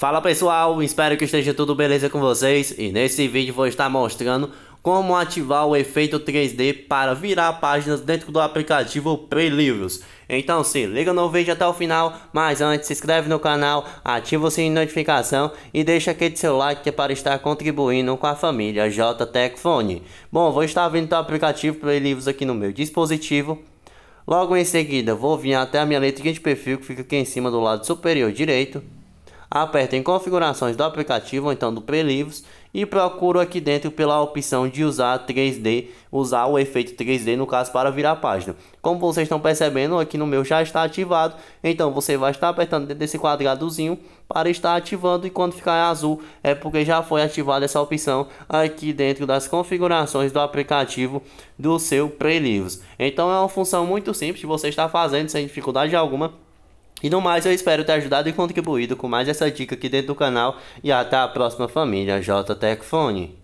Fala pessoal, espero que esteja tudo beleza com vocês e nesse vídeo vou estar mostrando como ativar o efeito 3D para virar páginas dentro do aplicativo Prelivros. Então se liga no vídeo até o final, mas antes se inscreve no canal, ativa o sininho de notificação e deixa aquele seu like é para estar contribuindo com a família JTech Phone. Bom, vou estar vindo o aplicativo Prelivros aqui no meu dispositivo. Logo em seguida vou vir até a minha letrinha de perfil que fica aqui em cima do lado superior direito aperto em configurações do aplicativo ou então do Prelivros e procuro aqui dentro pela opção de usar 3D, usar o efeito 3D no caso para virar a página. Como vocês estão percebendo, aqui no meu já está ativado, então você vai estar apertando dentro desse quadradozinho para estar ativando e quando ficar azul é porque já foi ativada essa opção aqui dentro das configurações do aplicativo do seu Prelivros. Então é uma função muito simples, você está fazendo sem dificuldade alguma e no mais, eu espero ter ajudado e contribuído com mais essa dica aqui dentro do canal. E até a próxima família, JTecFone.